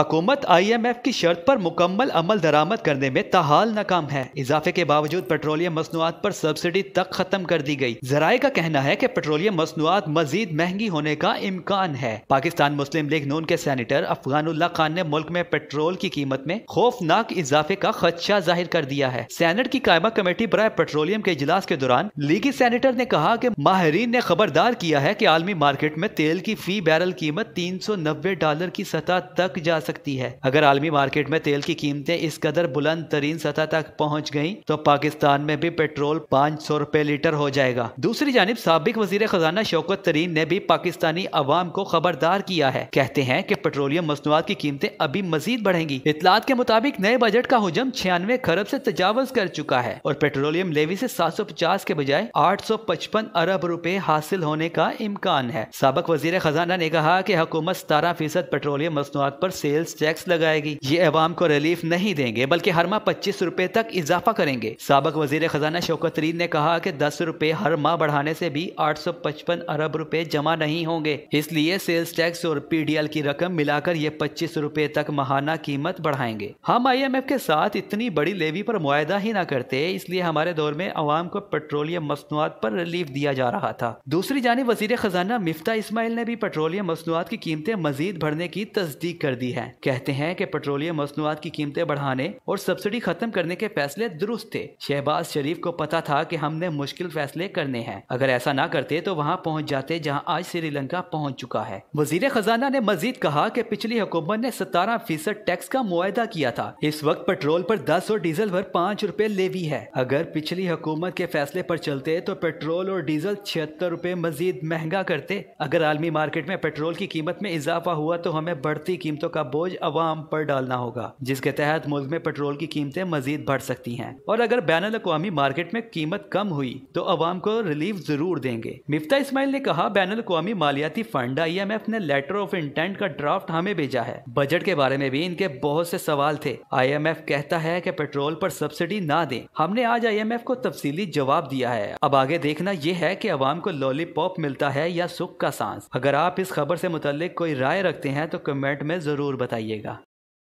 M IMF की शर्त पर मुकम्मल अमल दरामद करने में तहाल नाकाम है इजाफे के बावजूद पेट्रोलियम मसनूआत पर सब्सिडी तक खत्म कर दी गई जराये का कहना है कि पेट्रोलियम मसनूआत मजीद महंगी होने का इम्कान है पाकिस्तान मुस्लिम लीग नून के सैनिटर अफगानुल्ला खान ने मुल्क में पेट्रोल की कीमत में खौफनाक इजाफे का खदशा जाहिर कर दिया है सैनेट की कायमा कमेटी बरए पेट्रोलियम के इजलास के दौरान लीगी सैनिटर ने कहा की माहरीन ने खबरदार किया है की आलमी मार्केट में तेल की फी बैरल कीमत तीन सौ नब्बे डॉलर की सतह तक जा सकती है अगर आलमी मार्केट में तेल की कीमतें इस कदर बुलंद तरीन सतह तक पहुँच गयी तो पाकिस्तान में भी पेट्रोल पाँच सौ रूपए लीटर हो जाएगा दूसरी जानब सबक वजीर खजाना शौकत तरीन ने भी पाकिस्तानी अवाम को खबरदार किया है कहते हैं की पेट्रोलियम मसनुआत की कीमतें अभी मजीद बढ़ेंगी इतलात के मुताबिक नए बजट का हजम छियानवे खरब ऐसी तजावज कर चुका है और पेट्रोलियम लेवी ऐसी सात सौ पचास के बजाय आठ सौ पचपन अरब रूपए हासिल होने का इम्कान है सबक वजीर खजाना ने कहा की हुकूमत सतारह फीसद पेट्रोलियम मसनुआत आरोप सेल्स टैक्स लगाएगी ये अवाम को रिलीफ नहीं देंगे बल्कि हर माह पच्चीस रूपए तक इजाफा करेंगे सबक वजीर खजाना शौकत रीन ने कहा की दस रूपए हर माह बढ़ाने ऐसी भी आठ सौ पचपन अरब रूपए जमा नहीं होंगे इसलिए सेल्स टैक्स और पी डी एल की रकम मिलाकर ये पच्चीस रूपए तक महाना कीमत बढ़ाएंगे हम आई एम एफ के साथ इतनी बड़ी लेवी आरोप मुआदा ही ना करते इसलिए हमारे दौर में अवाम को पेट्रोलियम मसनुआत आरोप रिलीफ दिया जा रहा था दूसरी जानी वजीर खजाना मिफ्ता इसमाइल ने भी पेट्रोलियम मसनुआत की कीमतें मजीद बढ़ने की तस्दीक कर दी है हैं कहते हैं कि पेट्रोलियम मसनूआत की कीमतें बढ़ाने और सब्सिडी खत्म करने के फैसले दुरुस्त थे शहबाज शरीफ को पता था कि हमने मुश्किल फैसले करने हैं अगर ऐसा ना करते तो वहाँ पहुँच जाते जहाँ आज श्रीलंका पहुँच चुका है वजीर खजाना ने मजीद कहा की पिछली हुकूमत ने सतारह फीसद टैक्स का मुआदा किया था इस वक्त पेट्रोल आरोप दस और डीजल पर पाँच रूपए लेवी है अगर पिछली हुकूमत के फैसले आरोप चलते तो पेट्रोल और डीजल छिहत्तर रूपए मजीद महंगा करते अगर आलमी मार्केट में पेट्रोल की कीमत में इजाफा हुआ तो हमें बढ़ती कीमतों का बोझ अवाम पर डालना होगा जिसके तहत मुल्क में पेट्रोल की कीमतें मजीद बढ़ सकती हैं और अगर बैन अवी मार्केट में कीमत कम हुई तो अवाम को रिलीफ जरूर देंगे मिफ्ता इसमाइल ने कहा बैन अवी मालियाती फंड आई एम एफ ने लेटर ऑफ इंटेंट का ड्राफ्ट हमें भेजा है बजट के बारे में भी इनके बहुत से सवाल थे आई एम एफ कहता है की पेट्रोल आरोप सब्सिडी न दे हमने आज आई एम एफ को तफसीली जवाब दिया है अब आगे देखना यह है की अवाम को पॉप मिलता है या सुख का सांस अगर आप इस खबर ऐसी मुतल कोई राय रखते हैं तो कमेंट में जरूर बताइएगा